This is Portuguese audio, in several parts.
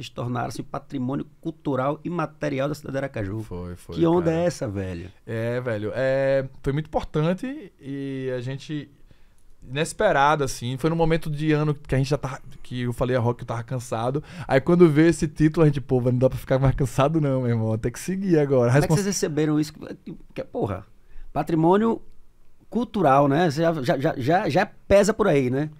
vocês tornaram-se patrimônio cultural e material da cidade de Aracaju. Foi, foi. Que onda cara. é essa, velho? É, velho. É, foi muito importante e a gente. Inesperado, assim. Foi no momento de ano que a gente já tava. Que eu falei a Rock que eu tava cansado. Aí quando veio esse título, a gente, pô, não dá pra ficar mais cansado, não, meu irmão. Tem que seguir agora. Como é que vocês receberam isso? Que, porra. Patrimônio cultural, né? Você já, já, já, já pesa por aí, né?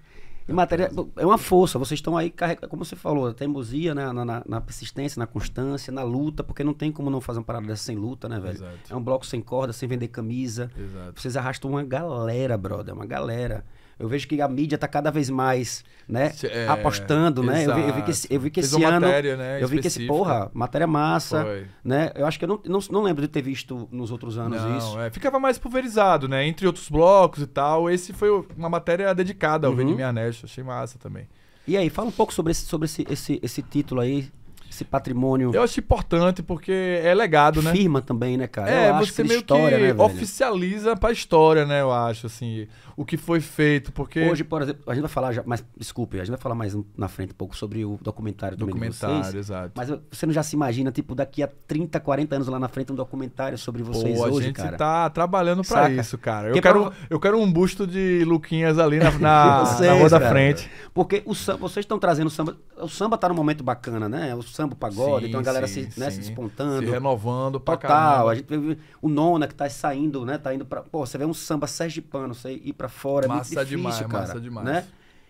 matéria é uma força. Vocês estão aí, como você falou, a teimosia né? na, na, na, persistência, na constância, na luta, porque não tem como não fazer uma parada dessa sem luta, né, velho? Exato. É um bloco sem corda, sem vender camisa. Exato. Vocês arrastam uma galera, brother, uma galera. Eu vejo que a mídia está cada vez mais, né, é, apostando, né? Eu vi, eu vi, que esse, eu vi que esse ano, matéria, né, eu vi que esse porra, matéria massa, né? Eu acho que eu não, não, não, lembro de ter visto nos outros anos não, isso. É, ficava mais pulverizado, né? Entre outros blocos e tal. Esse foi uma matéria dedicada ao uhum. Vini Mianesh, achei massa também. E aí, fala um pouco sobre esse, sobre esse, esse, esse título aí, esse patrimônio. Eu acho importante porque é legado, né? Firma também, né, cara? É, eu você meio história, que né, oficializa pra história, né, eu acho, assim, o que foi feito, porque... Hoje, por exemplo, a gente vai falar já, mas, desculpe, a gente vai falar mais na frente um pouco sobre o documentário do Documentário, vocês, exato. Mas você não já se imagina, tipo, daqui a 30, 40 anos lá na frente, um documentário sobre vocês Pô, hoje, cara? a gente tá trabalhando pra Saca? isso, cara. Eu, quero, pra... eu quero um busto de Luquinhas ali na, na, vocês, na rua da cara. frente. Porque o samba, vocês estão trazendo o samba, o samba tá num momento bacana, né? O samba samba, o pagode, sim, então a galera sim, se, né, se, despontando. Se renovando pra Total, caramba. a gente vê o Nona que tá saindo, né? Tá indo pra... Pô, você vê um samba sergipano, você ir pra fora, massa é muito difícil, demais, cara. Massa demais, né?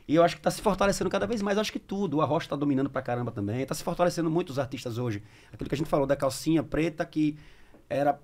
E eu acho que está se fortalecendo cada vez mais. Eu acho que tudo. A Rocha está dominando pra caramba também. Está se fortalecendo muito os artistas hoje. Aquilo que a gente falou da calcinha preta, que era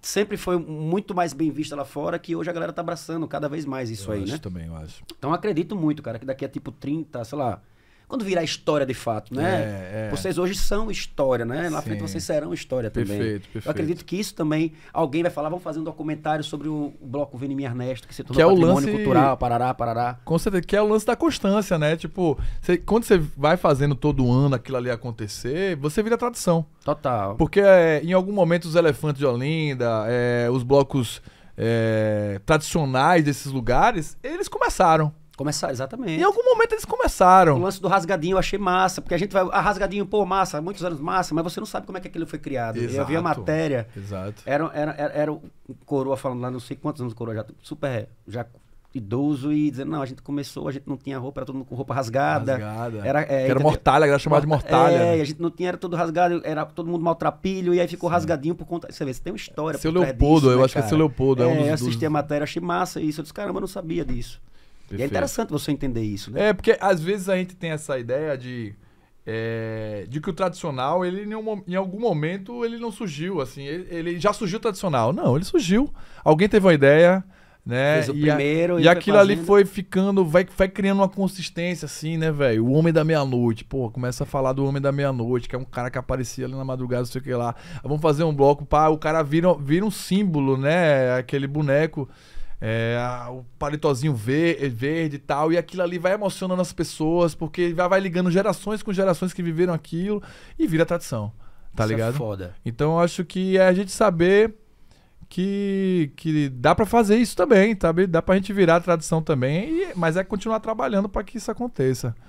sempre foi muito mais bem vista lá fora, que hoje a galera está abraçando cada vez mais isso eu aí, acho né? também, eu acho. Então eu acredito muito, cara, que daqui a tipo 30, sei lá, quando virar história de fato, né? É, é. Vocês hoje são história, né? Na Sim. frente vocês serão história também. Perfeito, perfeito. Eu acredito que isso também, alguém vai falar, vamos fazer um documentário sobre o bloco Venimi Ernesto, que se tornou que é patrimônio lance... cultural, parará, parará. Com certeza, que é o lance da constância, né? Tipo, você, quando você vai fazendo todo ano aquilo ali acontecer, você vira tradição. Total. Porque é, em algum momento os elefantes de Olinda, é, os blocos é, tradicionais desses lugares, eles começaram. Começar, exatamente. Em algum momento eles começaram. O lance do rasgadinho eu achei massa, porque a gente vai. Ah, rasgadinho, pô, massa, muitos anos massa, mas você não sabe como é que aquilo foi criado. Exato, eu vi a matéria. Exato. Era, era, era, era o Coroa falando lá, não sei quantos anos o Coroa já. Super. Já idoso e dizendo, não, a gente começou, a gente não tinha roupa, era mundo com roupa rasgada. rasgada. Era, é, era mortalha, era chamada de mortalha. É, né? a gente não tinha, era todo rasgado, era todo mundo maltrapilho, e aí ficou Sim. rasgadinho por conta. Você vê, você tem uma história. Seu Leopoldo, disso, eu né, acho cara? que é seu Leopoldo. É, é um dos, eu assisti dos... a matéria, achei massa isso. Eu disse, caramba, eu não sabia disso. Perfeito. E é interessante você entender isso, né? É, porque às vezes a gente tem essa ideia de. É, de que o tradicional, ele em algum momento, ele não surgiu, assim, ele, ele já surgiu tradicional. Não, ele surgiu. Alguém teve uma ideia, né? Fez o e primeiro a, e aquilo fazendo. ali foi ficando, vai, vai criando uma consistência, assim, né, velho? O Homem da Meia-Noite, pô, começa a falar do Homem da Meia-Noite, que é um cara que aparecia ali na madrugada, não sei o que lá. Vamos fazer um bloco, pá, o cara vira, vira um símbolo, né? Aquele boneco é, o palitozinho ver, verde e tal, e aquilo ali vai emocionando as pessoas, porque vai, vai ligando gerações com gerações que viveram aquilo e vira tradição. Tá Isso é ligado? É foda. Então eu acho que é a gente saber que, que dá para fazer isso também, sabe? Dá pra gente virar a tradição também, e, mas é continuar trabalhando para que isso aconteça.